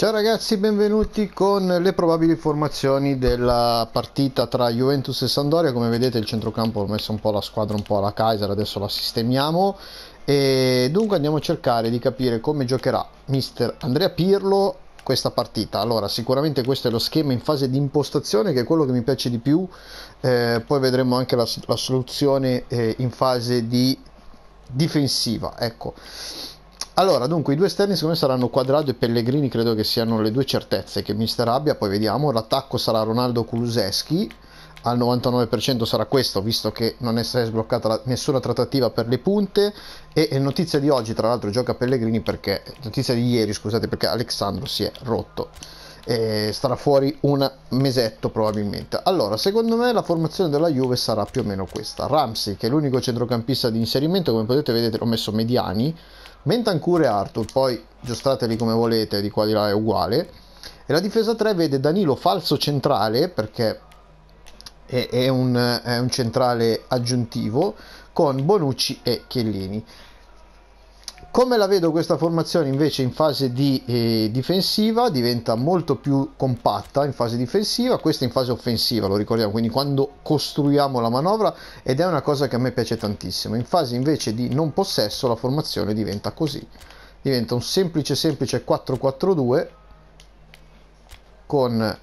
Ciao ragazzi, benvenuti con le probabili formazioni della partita tra Juventus e Sandoria. Come vedete il centrocampo ha messo un po' la squadra un po' alla Kaiser, adesso la sistemiamo. E dunque andiamo a cercare di capire come giocherà mister Andrea Pirlo questa partita. Allora, sicuramente questo è lo schema in fase di impostazione che è quello che mi piace di più. Eh, poi vedremo anche la, la soluzione eh, in fase di difensiva. Ecco allora, dunque, i due esterni secondo me saranno Quadrado e Pellegrini, credo che siano le due certezze che mister abbia, poi vediamo. L'attacco sarà Ronaldo Kuluseschi, al 99% sarà questo, visto che non è stata sbloccata la, nessuna trattativa per le punte. E, e notizia di oggi, tra l'altro, gioca Pellegrini perché, notizia di ieri, scusate, perché Alexandro si è rotto eh, starà fuori un mesetto probabilmente. Allora, secondo me la formazione della Juve sarà più o meno questa. Ramsey, che è l'unico centrocampista di inserimento, come potete vedere ho messo mediani, Mentancur e Arthur, poi giostateli come volete, di qua di là è uguale. E la difesa 3 vede Danilo falso centrale, perché è, è, un, è un centrale aggiuntivo, con Bonucci e Chiellini. Come la vedo questa formazione invece in fase di, eh, difensiva diventa molto più compatta in fase difensiva, questa in fase offensiva, lo ricordiamo, quindi quando costruiamo la manovra ed è una cosa che a me piace tantissimo. In fase invece di non possesso la formazione diventa così, diventa un semplice semplice 4-4-2 con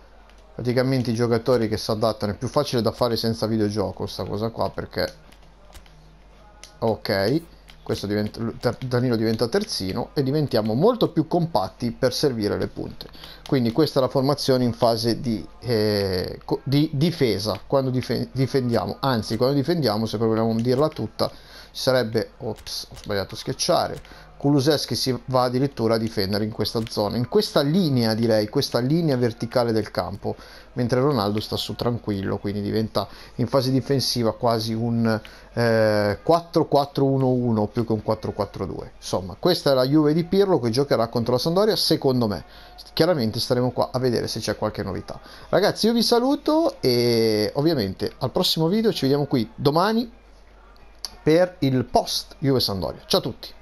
praticamente i giocatori che si adattano, è più facile da fare senza videogioco sta cosa qua perché... Ok questo diventa, Danilo diventa terzino e diventiamo molto più compatti per servire le punte. Quindi questa è la formazione in fase di, eh, di difesa, quando difendiamo, anzi quando difendiamo se proviamo a dirla tutta sarebbe, ops ho sbagliato a schiacciare, Kuluseschi si va addirittura a difendere in questa zona, in questa linea direi, questa linea verticale del campo, mentre Ronaldo sta su tranquillo, quindi diventa in fase difensiva quasi un eh, 4-4-1-1 più che un 4-4-2. Insomma, questa è la Juve di Pirlo che giocherà contro la Sandoria, secondo me. Chiaramente staremo qua a vedere se c'è qualche novità. Ragazzi, io vi saluto e ovviamente al prossimo video ci vediamo qui domani per il post Juve Sandoria. Ciao a tutti!